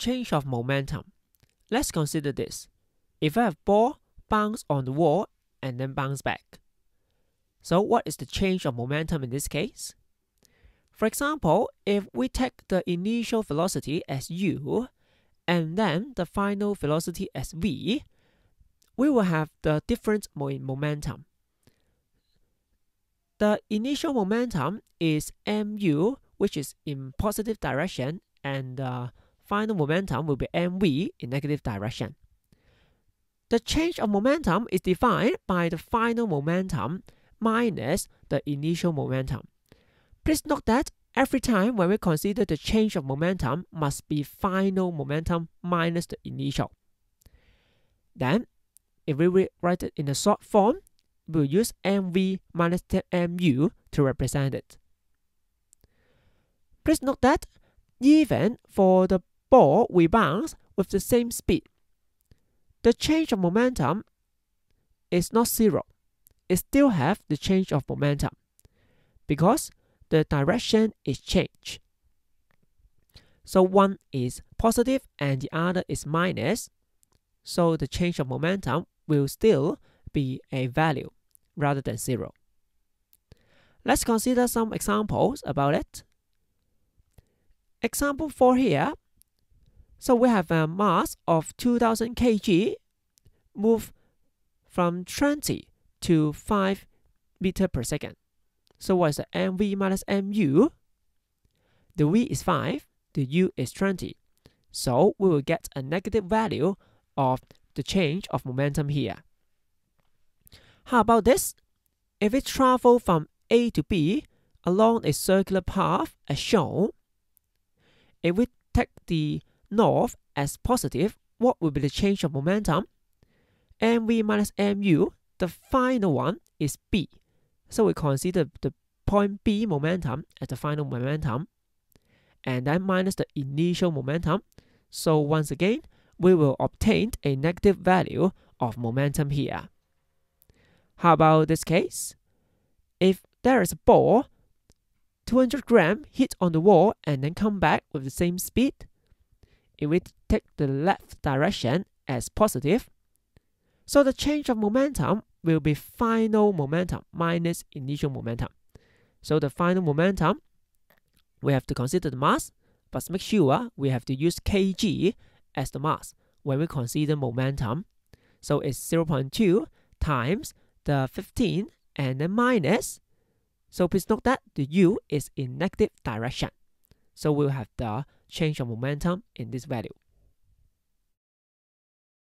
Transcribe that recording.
change of momentum. Let's consider this. If I have ball bounce on the wall and then bounce back. So what is the change of momentum in this case? For example, if we take the initial velocity as u and then the final velocity as v, we will have the difference in momentum. The initial momentum is mu, which is in positive direction, and the uh, final momentum will be mv in negative direction. The change of momentum is defined by the final momentum minus the initial momentum. Please note that every time when we consider the change of momentum must be final momentum minus the initial. Then, if we write it in a short form, we'll use mv minus mu to represent it. Please note that even for the ball rebounds with the same speed. The change of momentum is not zero. It still have the change of momentum because the direction is changed. So one is positive and the other is minus. So the change of momentum will still be a value rather than zero. Let's consider some examples about it. Example 4 here so we have a mass of 2000 kg move from 20 to 5 meter per second. So what is the mv minus mu? The v is 5, the u is 20. So we will get a negative value of the change of momentum here. How about this? If it travels from A to B along a circular path as shown, if we take the north as positive, what will be the change of momentum? mv minus mu, the final one is b. So we consider the point b momentum as the final momentum, and then minus the initial momentum. So once again, we will obtain a negative value of momentum here. How about this case? If there is a ball, 200 gram hit on the wall and then come back with the same speed, if we take the left direction as positive. So the change of momentum will be final momentum minus initial momentum. So the final momentum, we have to consider the mass, but make sure we have to use kg as the mass when we consider momentum. So it's 0.2 times the 15 and then minus. So please note that the u is in negative direction. So we'll have the change of momentum in this value.